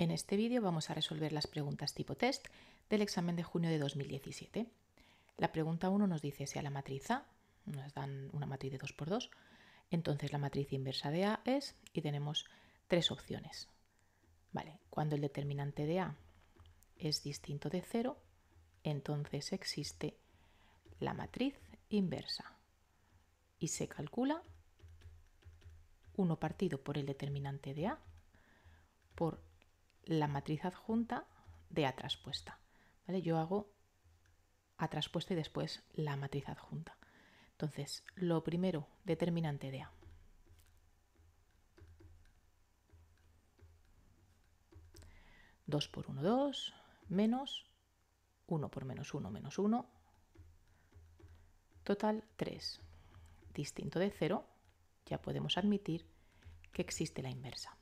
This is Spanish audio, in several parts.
En este vídeo vamos a resolver las preguntas tipo test del examen de junio de 2017. La pregunta 1 nos dice si a la matriz A, nos dan una matriz de 2 por 2, entonces la matriz inversa de A es, y tenemos tres opciones. Vale, cuando el determinante de A es distinto de 0, entonces existe la matriz inversa y se calcula 1 partido por el determinante de A por la matriz adjunta de A traspuesta. Yo hago A traspuesta y después la matriz adjunta. Entonces, lo primero, determinante de A. 2 por 1, 2. menos 1 por menos 1 menos 1, total 3. Distinto de 0, ya podemos admitir que existe la inversa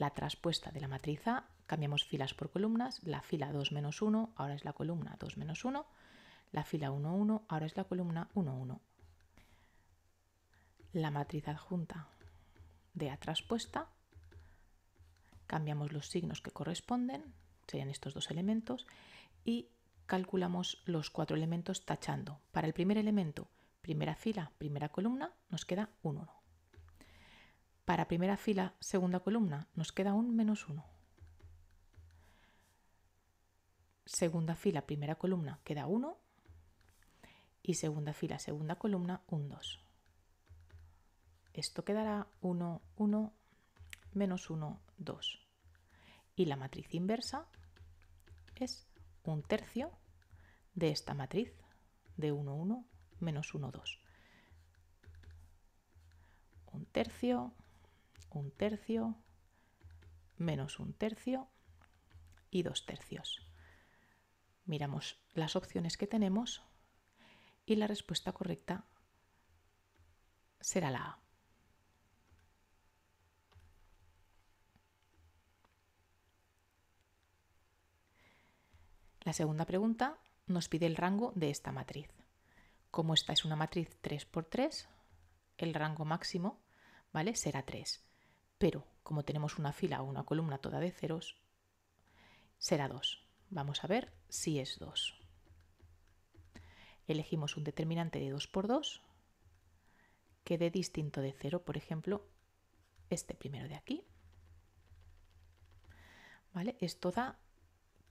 la traspuesta de la matriz A, cambiamos filas por columnas, la fila 2 1 ahora es la columna 2 1, la fila 1 1 ahora es la columna 1 1. La matriz adjunta de A traspuesta, cambiamos los signos que corresponden, serían estos dos elementos, y calculamos los cuatro elementos tachando. Para el primer elemento, primera fila, primera columna, nos queda 1 1. Para primera fila, segunda columna, nos queda un menos 1. Segunda fila, primera columna, queda 1. Y segunda fila, segunda columna, un 2. Esto quedará 1, 1, menos 1, 2. Y la matriz inversa es un tercio de esta matriz de 1, 1, menos 1, 2. Un tercio un tercio, menos un tercio y dos tercios. Miramos las opciones que tenemos y la respuesta correcta será la A. La segunda pregunta nos pide el rango de esta matriz. Como esta es una matriz 3x3, el rango máximo ¿vale? será 3 pero como tenemos una fila o una columna toda de ceros, será 2. Vamos a ver si es 2. Elegimos un determinante de 2 por 2 que dé distinto de 0, por ejemplo, este primero de aquí. ¿Vale? Esto da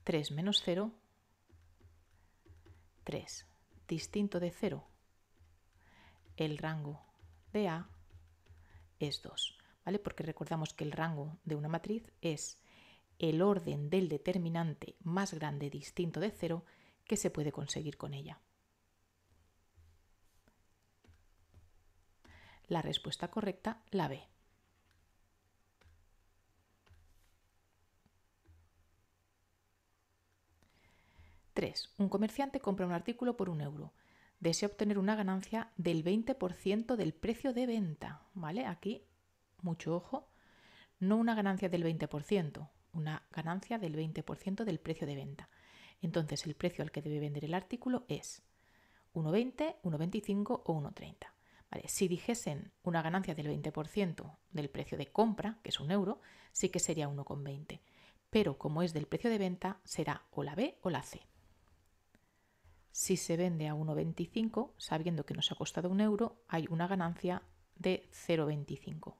3 menos 0, 3. Distinto de 0, el rango de A es 2. Porque recordamos que el rango de una matriz es el orden del determinante más grande distinto de cero que se puede conseguir con ella. La respuesta correcta, la B. Un comerciante compra un artículo por un euro. Desea obtener una ganancia del 20% del precio de venta. ¿Vale? Aquí mucho ojo, no una ganancia del 20%, una ganancia del 20% del precio de venta. Entonces el precio al que debe vender el artículo es 1,20, 1,25 o 1,30. si dijesen una ganancia del 20% del precio de compra, que es un euro, sí que sería 1,20. Pero como es del precio de venta, será o la B o la C. Si se vende a 1,25, sabiendo que nos ha costado un euro, hay una ganancia de 0,25.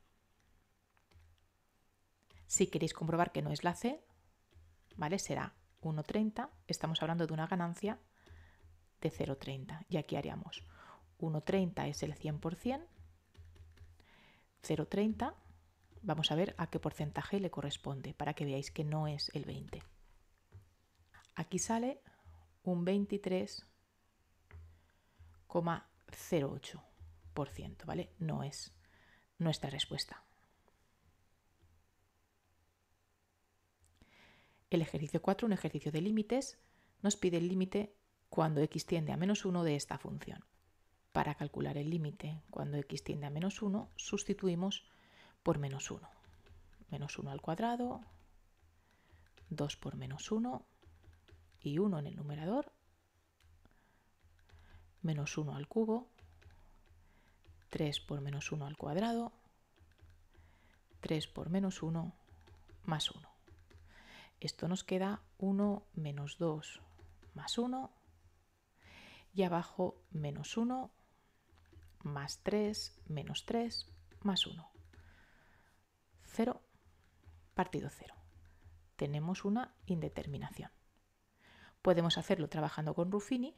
Si queréis comprobar que no es la C, ¿vale? Será 1,30. Estamos hablando de una ganancia de 0,30. Y aquí haríamos 1,30 es el 100%, 0,30. Vamos a ver a qué porcentaje le corresponde para que veáis que no es el 20. Aquí sale un 23,08%, ¿vale? No es nuestra respuesta. El ejercicio 4, un ejercicio de límites, nos pide el límite cuando x tiende a menos 1 de esta función. Para calcular el límite cuando x tiende a menos 1, sustituimos por menos 1. Menos 1 al cuadrado, 2 por menos 1 y 1 en el numerador, menos 1 al cubo, 3 por menos 1 al cuadrado, 3 por menos 1 más 1. Esto nos queda 1 menos 2 más 1 y abajo menos 1 más 3 menos 3 más 1. 0 partido 0. Tenemos una indeterminación. Podemos hacerlo trabajando con Ruffini,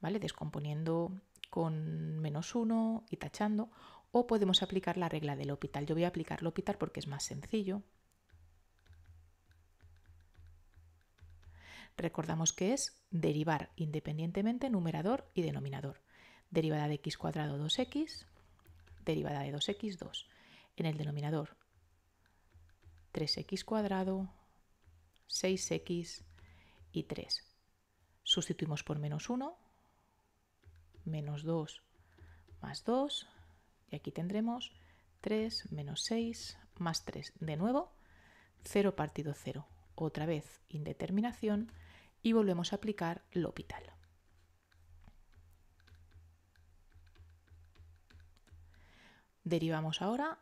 ¿vale? Descomponiendo con menos 1 y tachando, o podemos aplicar la regla del hospital. Yo voy a aplicar el hospital porque es más sencillo. Recordamos que es derivar independientemente numerador y denominador. Derivada de x cuadrado 2x, derivada de 2x 2. En el denominador 3x cuadrado, 6x y 3. Sustituimos por menos 1, menos 2 más 2 y aquí tendremos 3 menos 6 más 3. De nuevo, 0 partido 0. Otra vez indeterminación y volvemos a aplicar L'Hopital. Derivamos ahora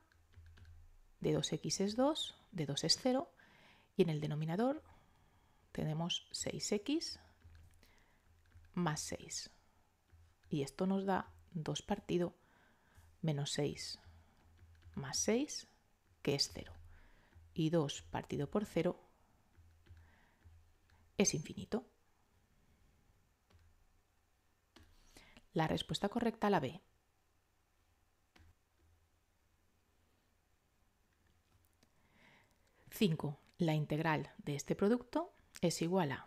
de 2x es 2, de 2 es 0 y en el denominador tenemos 6x más 6. Y esto nos da 2 partido menos 6 más 6 que es 0 y 2 partido por 0 es infinito. La respuesta correcta la B. 5. La integral de este producto es igual a...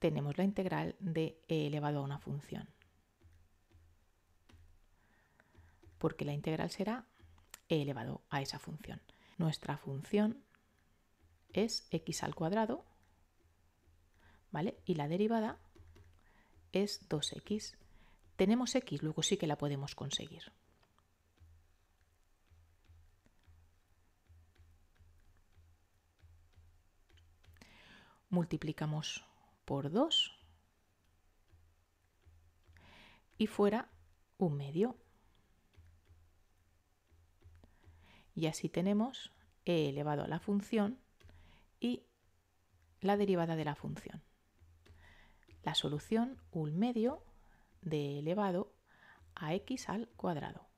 Tenemos la integral de e elevado a una función. Porque la integral será e elevado a esa función. Nuestra función es x al cuadrado y la derivada es 2x. Tenemos x, luego sí que la podemos conseguir. Multiplicamos por 2 y fuera un medio. Y así tenemos e elevado a la función y la derivada de la función la solución un medio de elevado a x al cuadrado.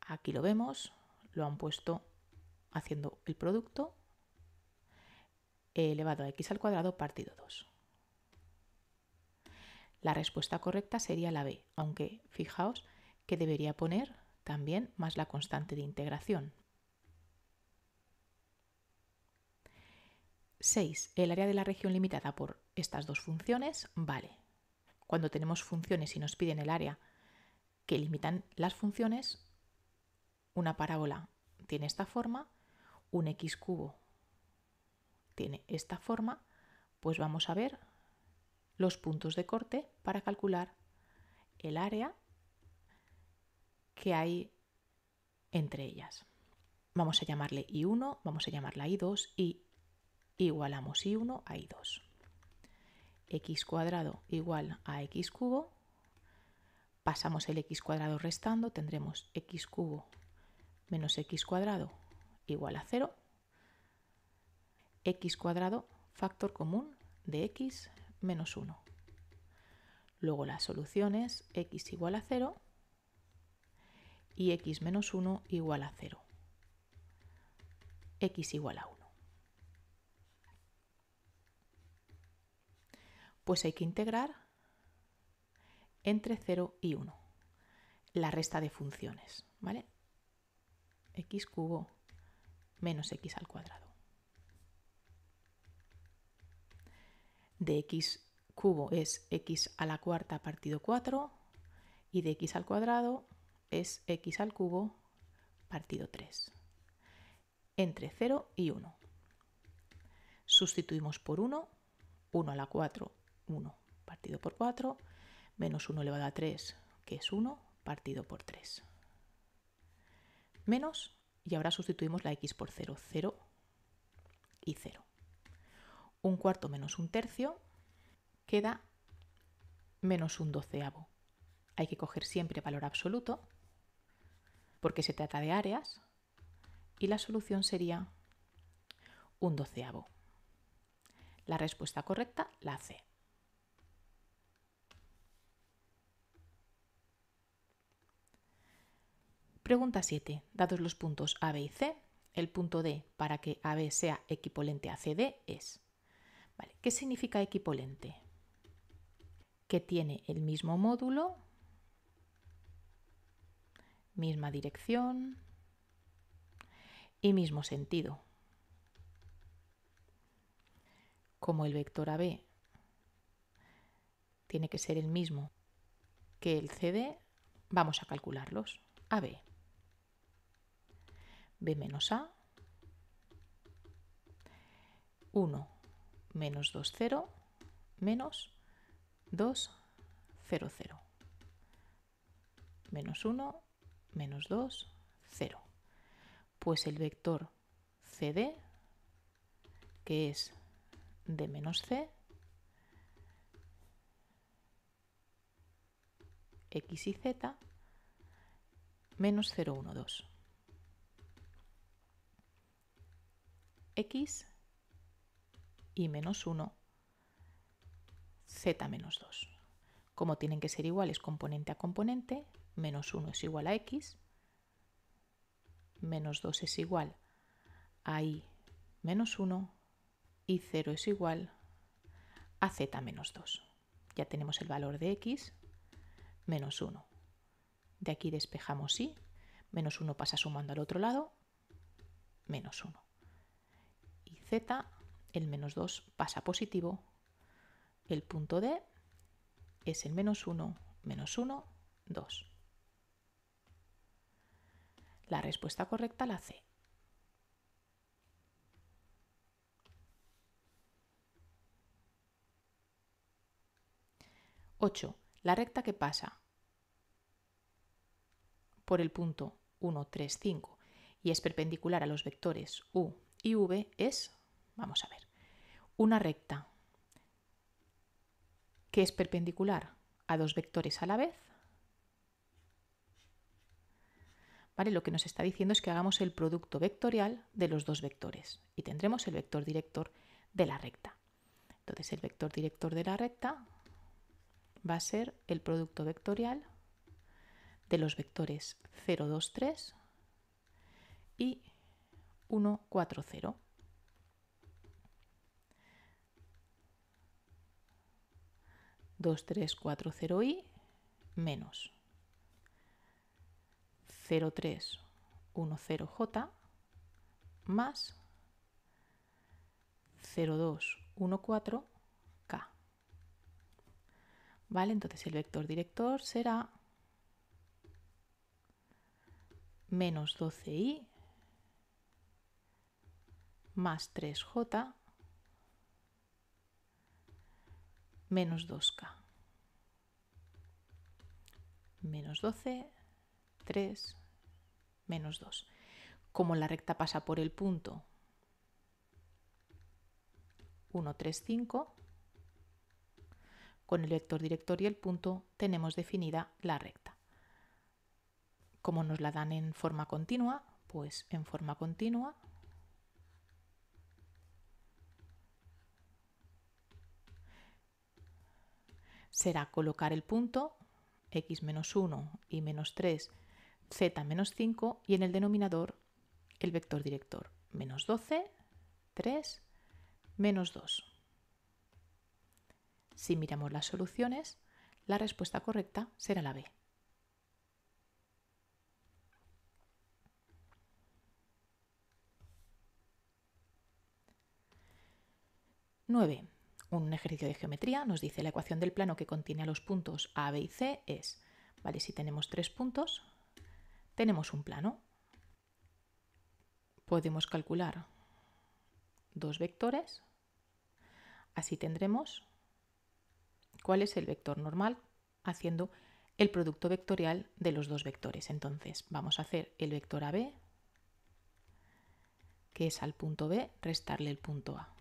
Aquí lo vemos, lo han puesto haciendo el producto elevado a x al cuadrado partido 2. La respuesta correcta sería la B, aunque fijaos que debería poner también más la constante de integración. 6. El área de la región limitada por estas dos funciones vale. Cuando tenemos funciones y nos piden el área que limitan las funciones, una parábola tiene esta forma, un x cubo tiene esta forma, pues vamos a ver los puntos de corte para calcular el área que hay entre ellas. Vamos a llamarle I1, vamos a llamarla I2 y igualamos y 1 a i2. x cuadrado igual a x cubo. Pasamos el x cuadrado restando, tendremos x cubo menos x cuadrado igual a 0. x cuadrado factor común de x menos 1. Luego la solución es x igual a 0 y x menos 1 igual a 0. x igual a 1. pues hay que integrar entre 0 y 1 la resta de funciones, ¿vale? x cubo menos x al cuadrado. De x cubo es x a la cuarta partido 4 y de x al cuadrado es x al cubo partido 3. Entre 0 y 1. Sustituimos por 1, 1 a la 4 1 partido por 4, menos 1 elevado a 3, que es 1, partido por 3. Menos, y ahora sustituimos la x por 0, 0 y 0. Un cuarto menos un tercio queda menos un doceavo. Hay que coger siempre valor absoluto, porque se trata de áreas, y la solución sería un doceavo. La respuesta correcta, la C. Pregunta 7. Dados los puntos A, B y C, el punto D para que AB sea equipolente a CD es. ¿Qué significa equipolente? Que tiene el mismo módulo, misma dirección y mismo sentido. Como el vector AB tiene que ser el mismo que el CD, vamos a calcularlos. AB b menos a, 1 menos 2, 0, menos 2, 0, 0. Menos 1, menos 2, 0. Pues el vector CD, que es d menos c, x y z, menos 0, 1, 2. x y menos 1 z menos 2. Como tienen que ser iguales componente a componente, menos 1 es igual a x, menos 2 es igual a y menos 1 y 0 es igual a z menos 2. Ya tenemos el valor de x menos 1. De aquí despejamos y, menos 1 pasa sumando al otro lado, menos 1 z, el menos 2 pasa positivo, el punto D es el menos 1, menos 1, 2. La respuesta correcta la C. 8. La recta que pasa por el punto 1, 3, 5 y es perpendicular a los vectores u y v es Vamos a ver. Una recta que es perpendicular a dos vectores a la vez. ¿Vale? Lo que nos está diciendo es que hagamos el producto vectorial de los dos vectores y tendremos el vector director de la recta. Entonces el vector director de la recta va a ser el producto vectorial de los vectores 0, 2, 3 y 1, 4, 0. 2, 3, 4, 0, i, menos 0, 3, 1, 0, j, más 0, 2, 1, 4, k, ¿vale? Entonces, el vector director será menos 12i, más 3j, menos 2k. Menos 12, 3, menos 2. Como la recta pasa por el punto 1, 3, 5, con el vector director y el punto tenemos definida la recta. Como nos la dan en forma continua, pues en forma continua será colocar el punto x menos 1 y menos 3, z menos 5 y en el denominador el vector director menos 12, 3, menos 2. Si miramos las soluciones, la respuesta correcta será la B. 9 un ejercicio de geometría, nos dice la ecuación del plano que contiene a los puntos A, B y C es, ¿vale? Si tenemos tres puntos, tenemos un plano. Podemos calcular dos vectores, así tendremos cuál es el vector normal haciendo el producto vectorial de los dos vectores. Entonces vamos a hacer el vector AB, que es al punto B, restarle el punto A.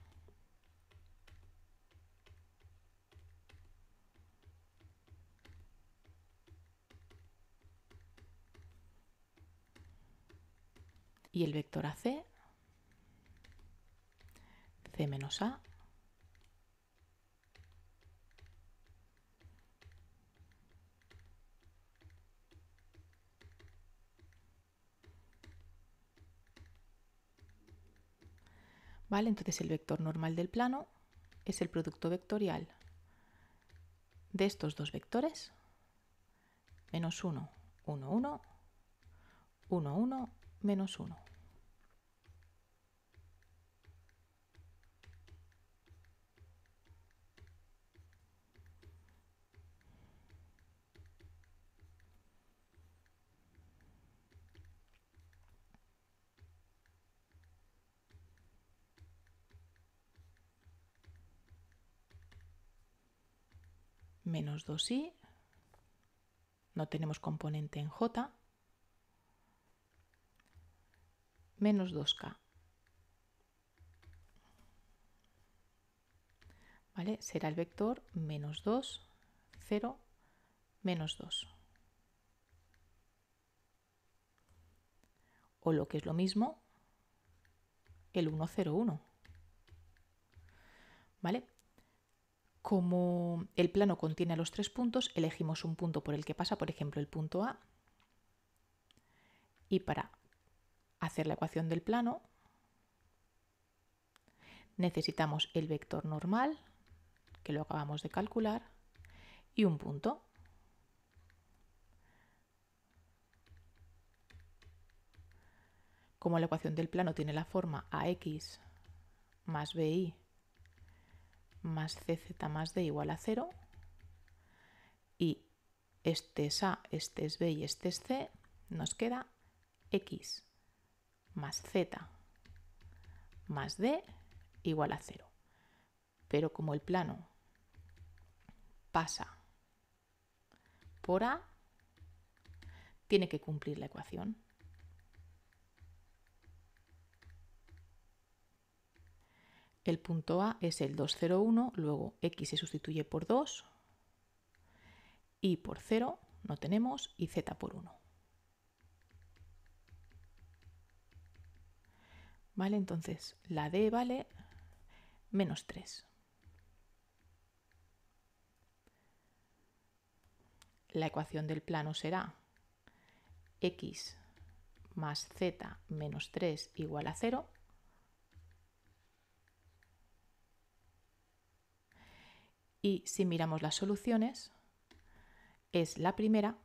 y el vector AC, C menos A, ¿Vale? Entonces el vector normal del plano es el producto vectorial de estos dos vectores, menos 1, 1, 1, 1, 1, menos 1. menos 2i, no tenemos componente en j, menos 2k. ¿Vale? Será el vector menos 2, 0, menos 2. O lo que es lo mismo, el 1, 0, 1. ¿Vale? Como el plano contiene los tres puntos, elegimos un punto por el que pasa, por ejemplo, el punto A. Y para hacer la ecuación del plano, necesitamos el vector normal, que lo acabamos de calcular, y un punto. Como la ecuación del plano tiene la forma AX más BI más CZ más D igual a 0. Y este es A, este es B y este es C. Nos queda X más Z más D igual a 0. Pero como el plano pasa por A, tiene que cumplir la ecuación. El punto A es el 201, luego x se sustituye por 2, y por 0 no tenemos y z por 1. ¿Vale? Entonces la d vale menos 3. La ecuación del plano será x más z menos 3 igual a 0 Y si miramos las soluciones, es la primera,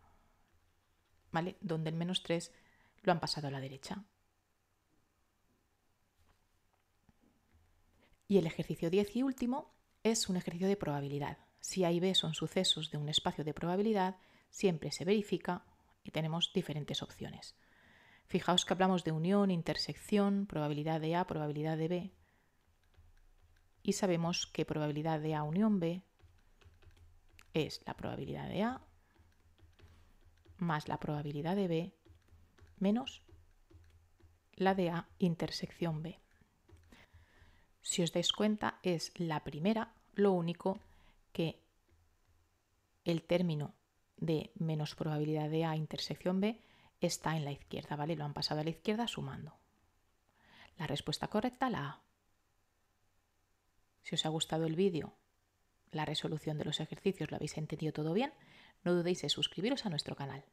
¿vale? Donde el menos 3 lo han pasado a la derecha. Y el ejercicio 10 y último es un ejercicio de probabilidad. Si A y B son sucesos de un espacio de probabilidad, siempre se verifica y tenemos diferentes opciones. Fijaos que hablamos de unión, intersección, probabilidad de A, probabilidad de B y sabemos que probabilidad de A unión B es la probabilidad de A más la probabilidad de B menos la de A intersección B. Si os dais cuenta, es la primera, lo único que el término de menos probabilidad de A intersección B está en la izquierda, ¿vale? Lo han pasado a la izquierda sumando. La respuesta correcta, la A. Si os ha gustado el vídeo, la resolución de los ejercicios lo habéis entendido todo bien, no dudéis en suscribiros a nuestro canal.